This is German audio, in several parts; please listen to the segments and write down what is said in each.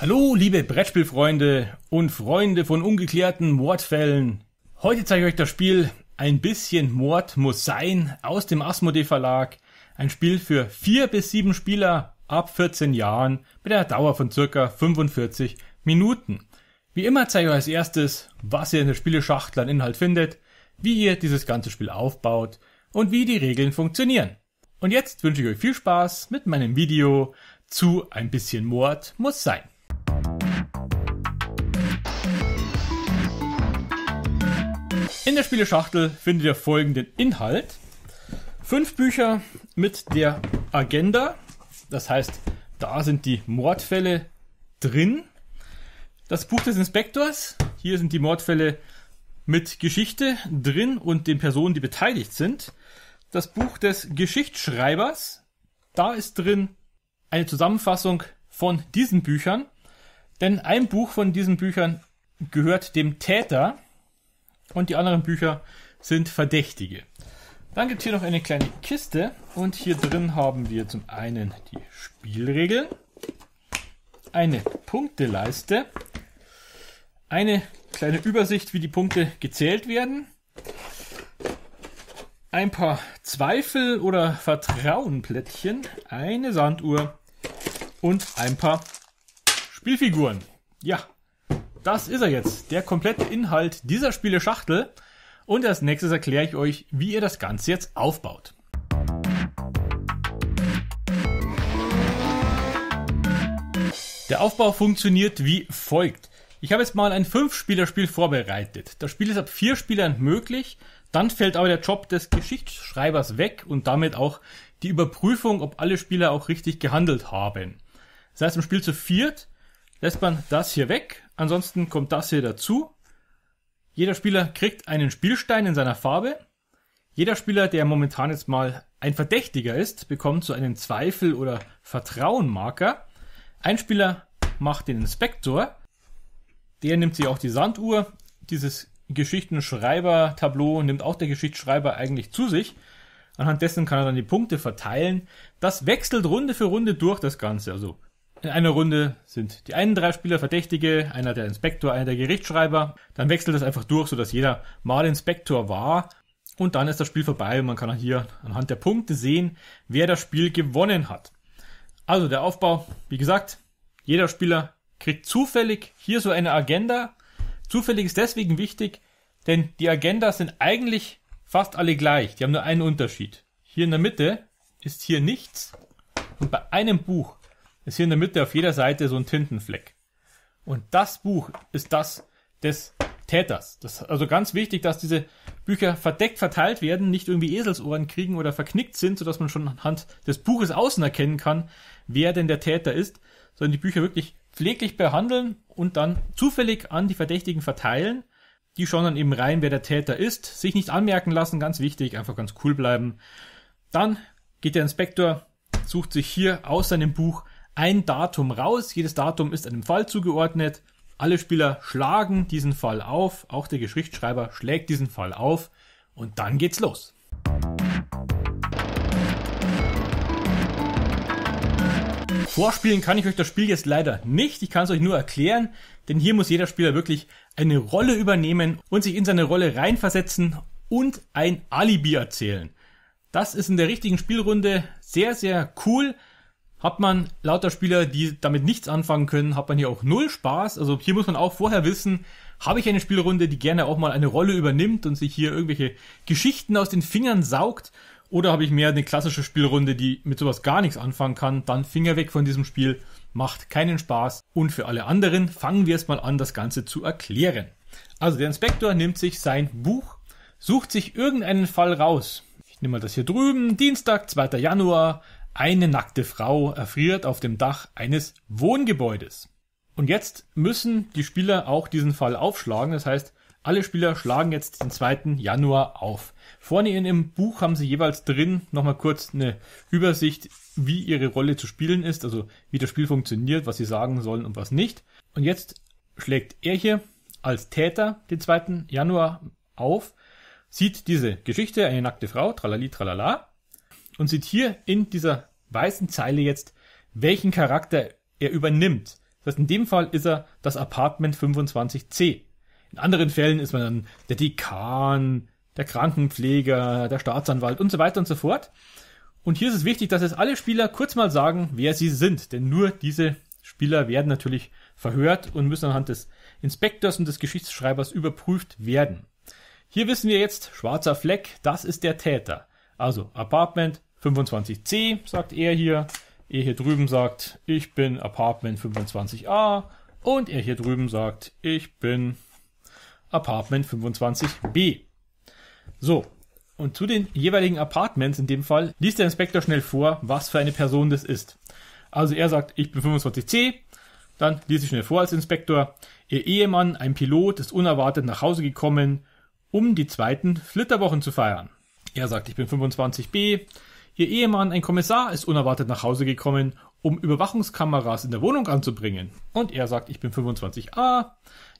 Hallo, liebe Brettspielfreunde und Freunde von ungeklärten Mordfällen. Heute zeige ich euch das Spiel Ein bisschen Mord muss sein aus dem Asmodee Verlag. Ein Spiel für vier bis sieben Spieler ab 14 Jahren mit einer Dauer von circa 45 Minuten. Wie immer zeige ich euch als erstes, was ihr in der Spieleschachtel an Inhalt findet, wie ihr dieses ganze Spiel aufbaut und wie die Regeln funktionieren. Und jetzt wünsche ich euch viel Spaß mit meinem Video zu ein bisschen Mord muss sein. In der Spieleschachtel findet ihr folgenden Inhalt. Fünf Bücher mit der Agenda. Das heißt, da sind die Mordfälle drin, das Buch des Inspektors. Hier sind die Mordfälle mit Geschichte drin und den Personen, die beteiligt sind. Das Buch des Geschichtsschreibers. Da ist drin eine Zusammenfassung von diesen Büchern. Denn ein Buch von diesen Büchern gehört dem Täter und die anderen Bücher sind Verdächtige. Dann gibt es hier noch eine kleine Kiste und hier drin haben wir zum einen die Spielregeln, eine Punkteleiste, eine kleine Übersicht, wie die Punkte gezählt werden, ein paar Zweifel- oder Vertrauenplättchen, eine Sanduhr und ein paar Spielfiguren. Ja, das ist er jetzt, der komplette Inhalt dieser Spieleschachtel. Und als nächstes erkläre ich euch, wie ihr das Ganze jetzt aufbaut. Der Aufbau funktioniert wie folgt. Ich habe jetzt mal ein Fünf-Spieler-Spiel vorbereitet. Das Spiel ist ab vier Spielern möglich. Dann fällt aber der Job des Geschichtsschreibers weg und damit auch die Überprüfung, ob alle Spieler auch richtig gehandelt haben. Das heißt, im Spiel zu viert lässt man das hier weg. Ansonsten kommt das hier dazu. Jeder Spieler kriegt einen Spielstein in seiner Farbe. Jeder Spieler, der momentan jetzt mal ein Verdächtiger ist, bekommt so einen Zweifel- oder Vertrauenmarker. Ein Spieler macht den Inspektor. Der nimmt sich auch die Sanduhr. Dieses Geschichtenschreiber-Tableau nimmt auch der Geschichtsschreiber eigentlich zu sich. Anhand dessen kann er dann die Punkte verteilen. Das wechselt Runde für Runde durch das Ganze. Also in einer Runde sind die einen drei Spieler Verdächtige, einer der Inspektor, einer der Gerichtsschreiber. Dann wechselt das einfach durch, sodass jeder mal Inspektor war. Und dann ist das Spiel vorbei und man kann hier anhand der Punkte sehen, wer das Spiel gewonnen hat. Also der Aufbau, wie gesagt, jeder Spieler kriegt zufällig hier so eine Agenda. Zufällig ist deswegen wichtig, denn die Agendas sind eigentlich fast alle gleich. Die haben nur einen Unterschied. Hier in der Mitte ist hier nichts und bei einem Buch ist hier in der Mitte auf jeder Seite so ein Tintenfleck. Und das Buch ist das des Täters. Das ist also ganz wichtig, dass diese Bücher verdeckt verteilt werden, nicht irgendwie Eselsohren kriegen oder verknickt sind, sodass man schon anhand des Buches außen erkennen kann, wer denn der Täter ist, sondern die Bücher wirklich pfleglich behandeln und dann zufällig an die Verdächtigen verteilen. Die schon dann eben rein, wer der Täter ist, sich nicht anmerken lassen, ganz wichtig, einfach ganz cool bleiben. Dann geht der Inspektor, sucht sich hier aus seinem Buch ein Datum raus. Jedes Datum ist einem Fall zugeordnet. Alle Spieler schlagen diesen Fall auf. Auch der Geschichtsschreiber schlägt diesen Fall auf. Und dann geht's los. Vorspielen kann ich euch das Spiel jetzt leider nicht. Ich kann es euch nur erklären, denn hier muss jeder Spieler wirklich eine Rolle übernehmen und sich in seine Rolle reinversetzen und ein Alibi erzählen. Das ist in der richtigen Spielrunde sehr, sehr cool. Hat man lauter Spieler, die damit nichts anfangen können, hat man hier auch null Spaß. Also hier muss man auch vorher wissen, habe ich eine Spielrunde, die gerne auch mal eine Rolle übernimmt und sich hier irgendwelche Geschichten aus den Fingern saugt oder habe ich mehr eine klassische Spielrunde, die mit sowas gar nichts anfangen kann? Dann Finger weg von diesem Spiel, macht keinen Spaß. Und für alle anderen fangen wir jetzt mal an, das Ganze zu erklären. Also der Inspektor nimmt sich sein Buch, sucht sich irgendeinen Fall raus. Ich nehme mal das hier drüben. Dienstag, 2. Januar. Eine nackte Frau erfriert auf dem Dach eines Wohngebäudes. Und jetzt müssen die Spieler auch diesen Fall aufschlagen. Das heißt, alle Spieler schlagen jetzt den 2. Januar auf. Vorne in dem Buch haben sie jeweils drin nochmal kurz eine Übersicht, wie ihre Rolle zu spielen ist, also wie das Spiel funktioniert, was sie sagen sollen und was nicht. Und jetzt schlägt er hier als Täter den 2. Januar auf, sieht diese Geschichte, eine nackte Frau, tralali, tralala, und sieht hier in dieser weißen Zeile jetzt, welchen Charakter er übernimmt. Das heißt, in dem Fall ist er das Apartment 25c. In anderen Fällen ist man dann der Dekan, der Krankenpfleger, der Staatsanwalt und so weiter und so fort. Und hier ist es wichtig, dass jetzt alle Spieler kurz mal sagen, wer sie sind, denn nur diese Spieler werden natürlich verhört und müssen anhand des Inspektors und des Geschichtsschreibers überprüft werden. Hier wissen wir jetzt, schwarzer Fleck, das ist der Täter. Also Apartment 25c, sagt er hier. Er hier drüben sagt, ich bin Apartment 25a. Und er hier drüben sagt, ich bin Apartment 25b. So, und zu den jeweiligen Apartments in dem Fall liest der Inspektor schnell vor, was für eine Person das ist. Also er sagt, ich bin 25c, dann liest ich schnell vor als Inspektor, ihr Ehemann, ein Pilot, ist unerwartet nach Hause gekommen, um die zweiten Flitterwochen zu feiern. Er sagt, ich bin 25b, Ihr Ehemann, ein Kommissar, ist unerwartet nach Hause gekommen, um Überwachungskameras in der Wohnung anzubringen. Und er sagt, ich bin 25a.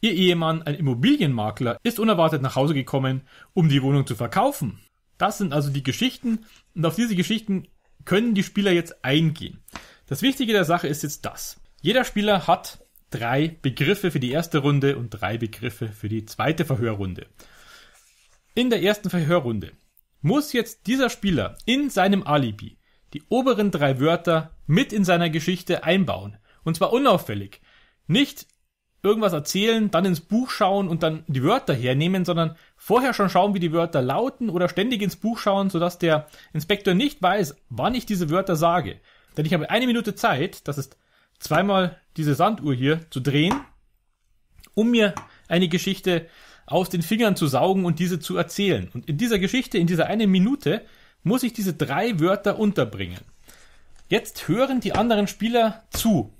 Ihr Ehemann, ein Immobilienmakler, ist unerwartet nach Hause gekommen, um die Wohnung zu verkaufen. Das sind also die Geschichten und auf diese Geschichten können die Spieler jetzt eingehen. Das Wichtige der Sache ist jetzt das. Jeder Spieler hat drei Begriffe für die erste Runde und drei Begriffe für die zweite Verhörrunde. In der ersten Verhörrunde muss jetzt dieser Spieler in seinem Alibi die oberen drei Wörter mit in seiner Geschichte einbauen. Und zwar unauffällig. Nicht irgendwas erzählen, dann ins Buch schauen und dann die Wörter hernehmen, sondern vorher schon schauen, wie die Wörter lauten oder ständig ins Buch schauen, sodass der Inspektor nicht weiß, wann ich diese Wörter sage. Denn ich habe eine Minute Zeit, das ist zweimal diese Sanduhr hier, zu drehen, um mir eine Geschichte aus den Fingern zu saugen und diese zu erzählen. Und in dieser Geschichte, in dieser einen Minute, muss ich diese drei Wörter unterbringen. Jetzt hören die anderen Spieler zu,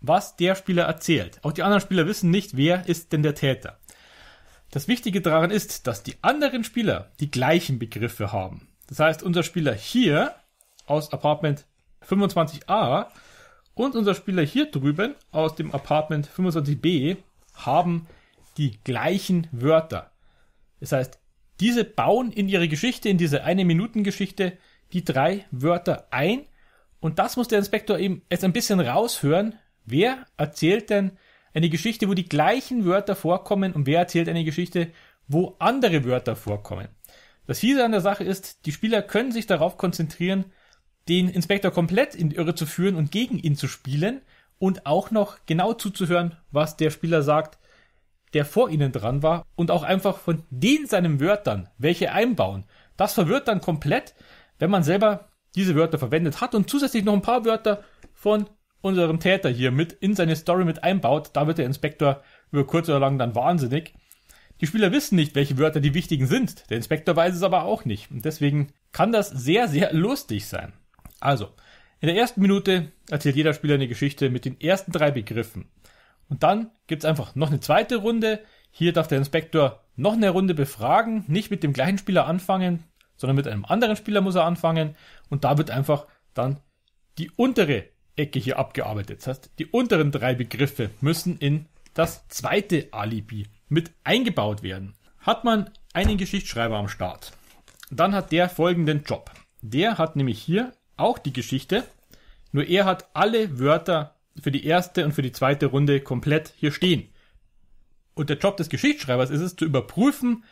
was der Spieler erzählt. Auch die anderen Spieler wissen nicht, wer ist denn der Täter. Das Wichtige daran ist, dass die anderen Spieler die gleichen Begriffe haben. Das heißt, unser Spieler hier aus Apartment 25a und unser Spieler hier drüben aus dem Apartment 25b haben die gleichen Wörter. Das heißt, diese bauen in ihre Geschichte, in diese eine Minuten Geschichte, die drei Wörter ein. Und das muss der Inspektor eben jetzt ein bisschen raushören. Wer erzählt denn eine Geschichte, wo die gleichen Wörter vorkommen und wer erzählt eine Geschichte, wo andere Wörter vorkommen? Das Fiese an der Sache ist, die Spieler können sich darauf konzentrieren, den Inspektor komplett in die Irre zu führen und gegen ihn zu spielen und auch noch genau zuzuhören, was der Spieler sagt, der vor ihnen dran war und auch einfach von den seinen Wörtern welche einbauen. Das verwirrt dann komplett, wenn man selber diese Wörter verwendet hat und zusätzlich noch ein paar Wörter von unserem Täter hier mit in seine Story mit einbaut. Da wird der Inspektor über kurz oder lang dann wahnsinnig. Die Spieler wissen nicht, welche Wörter die wichtigen sind. Der Inspektor weiß es aber auch nicht. Und deswegen kann das sehr, sehr lustig sein. Also, in der ersten Minute erzählt jeder Spieler eine Geschichte mit den ersten drei Begriffen. Und dann gibt es einfach noch eine zweite Runde. Hier darf der Inspektor noch eine Runde befragen, nicht mit dem gleichen Spieler anfangen, sondern mit einem anderen Spieler muss er anfangen. Und da wird einfach dann die untere Ecke hier abgearbeitet. Das heißt, die unteren drei Begriffe müssen in das zweite Alibi mit eingebaut werden. Hat man einen Geschichtsschreiber am Start, dann hat der folgenden Job. Der hat nämlich hier auch die Geschichte, nur er hat alle Wörter für die erste und für die zweite Runde komplett hier stehen. Und der Job des Geschichtsschreibers ist es, zu überprüfen,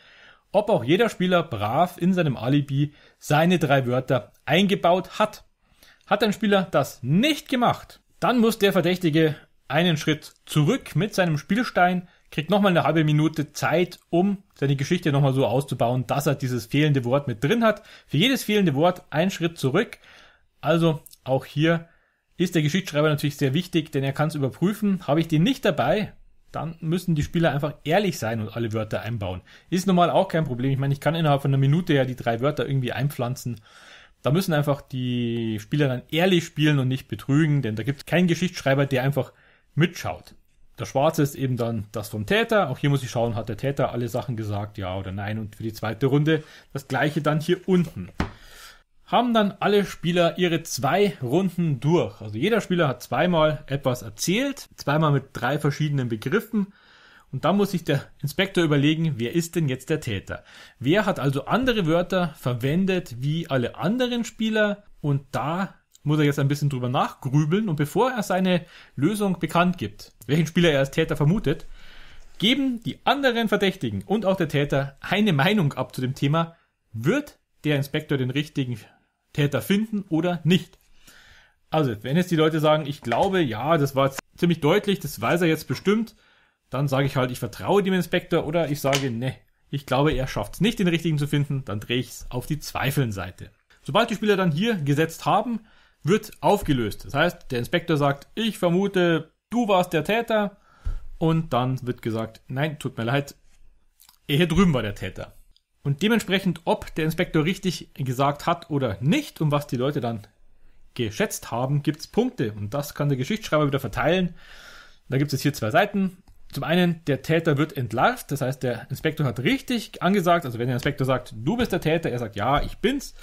ob auch jeder Spieler brav in seinem Alibi seine drei Wörter eingebaut hat. Hat ein Spieler das nicht gemacht, dann muss der Verdächtige einen Schritt zurück mit seinem Spielstein, kriegt nochmal eine halbe Minute Zeit, um seine Geschichte nochmal so auszubauen, dass er dieses fehlende Wort mit drin hat. Für jedes fehlende Wort ein Schritt zurück. Also auch hier ist der Geschichtsschreiber natürlich sehr wichtig, denn er kann es überprüfen. Habe ich den nicht dabei, dann müssen die Spieler einfach ehrlich sein und alle Wörter einbauen. Ist normal auch kein Problem. Ich meine, ich kann innerhalb von einer Minute ja die drei Wörter irgendwie einpflanzen. Da müssen einfach die Spieler dann ehrlich spielen und nicht betrügen, denn da gibt es keinen Geschichtsschreiber, der einfach mitschaut. Das Schwarze ist eben dann das vom Täter. Auch hier muss ich schauen, hat der Täter alle Sachen gesagt, ja oder nein. Und für die zweite Runde das gleiche dann hier unten haben dann alle Spieler ihre zwei Runden durch. Also jeder Spieler hat zweimal etwas erzählt, zweimal mit drei verschiedenen Begriffen. Und dann muss sich der Inspektor überlegen, wer ist denn jetzt der Täter? Wer hat also andere Wörter verwendet wie alle anderen Spieler? Und da muss er jetzt ein bisschen drüber nachgrübeln. Und bevor er seine Lösung bekannt gibt, welchen Spieler er als Täter vermutet, geben die anderen Verdächtigen und auch der Täter eine Meinung ab zu dem Thema, wird der Inspektor den richtigen Täter finden oder nicht. Also, wenn jetzt die Leute sagen, ich glaube, ja, das war ziemlich deutlich, das weiß er jetzt bestimmt, dann sage ich halt, ich vertraue dem Inspektor oder ich sage, ne, ich glaube, er schafft es nicht, den richtigen zu finden, dann drehe ich es auf die Zweifelnseite. Sobald die Spieler dann hier gesetzt haben, wird aufgelöst. Das heißt, der Inspektor sagt, ich vermute, du warst der Täter und dann wird gesagt, nein, tut mir leid, er hier drüben war der Täter. Und dementsprechend, ob der Inspektor richtig gesagt hat oder nicht und was die Leute dann geschätzt haben, gibt's Punkte. Und das kann der Geschichtsschreiber wieder verteilen. Da gibt es hier zwei Seiten. Zum einen, der Täter wird entlarvt, das heißt, der Inspektor hat richtig angesagt, also wenn der Inspektor sagt, du bist der Täter, er sagt, ja, ich bin's,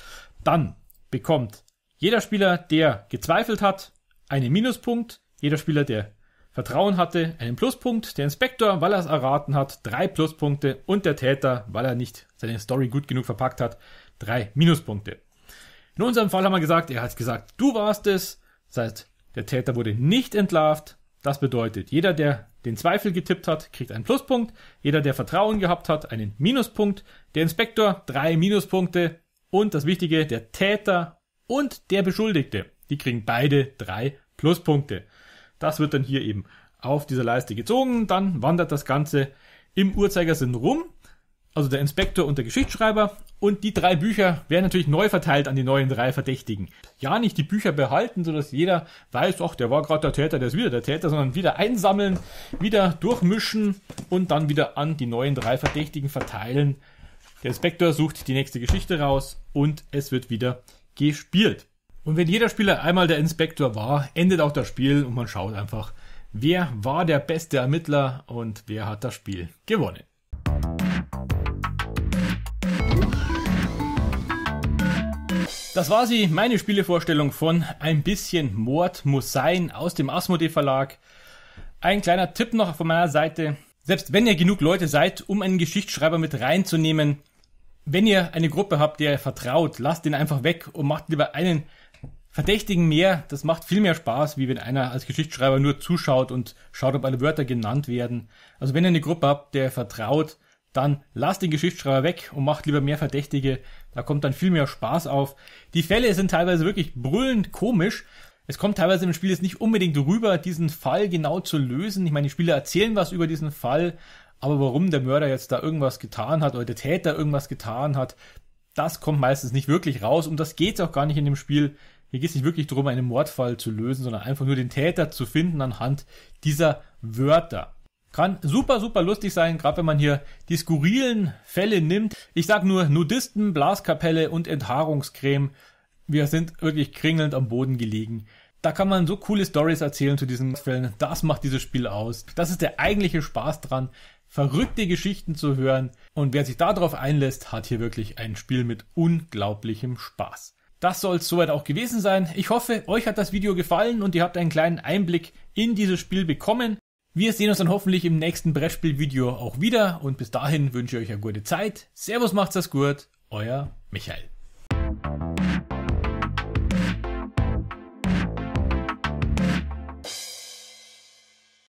dann bekommt jeder Spieler, der gezweifelt hat, einen Minuspunkt, jeder Spieler, der Vertrauen hatte einen Pluspunkt, der Inspektor, weil er es erraten hat, drei Pluspunkte und der Täter, weil er nicht seine Story gut genug verpackt hat, drei Minuspunkte. In unserem Fall haben wir gesagt, er hat gesagt, du warst es. Das heißt, der Täter wurde nicht entlarvt. Das bedeutet, jeder, der den Zweifel getippt hat, kriegt einen Pluspunkt. Jeder, der Vertrauen gehabt hat, einen Minuspunkt. Der Inspektor drei Minuspunkte. Und das Wichtige, der Täter und der Beschuldigte. Die kriegen beide drei Pluspunkte. Das wird dann hier eben auf dieser Leiste gezogen. Dann wandert das Ganze im Uhrzeigersinn rum. Also der Inspektor und der Geschichtsschreiber. Und die drei Bücher werden natürlich neu verteilt an die neuen drei Verdächtigen. Ja, nicht die Bücher behalten, sodass jeder weiß, ach, der war gerade der Täter, der ist wieder der Täter, sondern wieder einsammeln, wieder durchmischen und dann wieder an die neuen drei Verdächtigen verteilen. Der Inspektor sucht die nächste Geschichte raus und es wird wieder gespielt. Und wenn jeder Spieler einmal der Inspektor war, endet auch das Spiel und man schaut einfach, wer war der beste Ermittler und wer hat das Spiel gewonnen. Das war sie, meine Spielevorstellung von Ein bisschen Mord muss sein aus dem Asmodee Verlag. Ein kleiner Tipp noch von meiner Seite. Selbst wenn ihr genug Leute seid, um einen Geschichtsschreiber mit reinzunehmen, wenn ihr eine Gruppe habt, der ihr vertraut, lasst ihn einfach weg und macht lieber einen Verdächtigen mehr. Das macht viel mehr Spaß, wie wenn einer als Geschichtsschreiber nur zuschaut und schaut, ob alle Wörter genannt werden. Also wenn ihr eine Gruppe habt, der vertraut, dann lasst den Geschichtsschreiber weg und macht lieber mehr Verdächtige. Da kommt dann viel mehr Spaß auf. Die Fälle sind teilweise wirklich brüllend komisch. Es kommt teilweise im Spiel jetzt nicht unbedingt rüber, diesen Fall genau zu lösen. Ich meine, die Spieler erzählen was über diesen Fall, aber warum der Mörder jetzt da irgendwas getan hat oder der Täter irgendwas getan hat, das kommt meistens nicht wirklich raus. Und das geht's auch gar nicht in dem Spiel. Hier geht es nicht wirklich darum, einen Mordfall zu lösen, sondern einfach nur den Täter zu finden anhand dieser Wörter. Kann super, super lustig sein, gerade wenn man hier die skurrilen Fälle nimmt. Ich sag nur Nudisten, Blaskapelle und Enthaarungscreme. Wir sind wirklich kringelnd am Boden gelegen. Da kann man so coole Stories erzählen zu diesen Fällen. Das macht dieses Spiel aus. Das ist der eigentliche Spaß dran, verrückte Geschichten zu hören. Und wer sich darauf einlässt, hat hier wirklich ein Spiel mit unglaublichem Spaß das soll es soweit auch gewesen sein. Ich hoffe, euch hat das Video gefallen und ihr habt einen kleinen Einblick in dieses Spiel bekommen. Wir sehen uns dann hoffentlich im nächsten Brettspielvideo auch wieder und bis dahin wünsche ich euch eine gute Zeit. Servus, macht's das gut, euer Michael.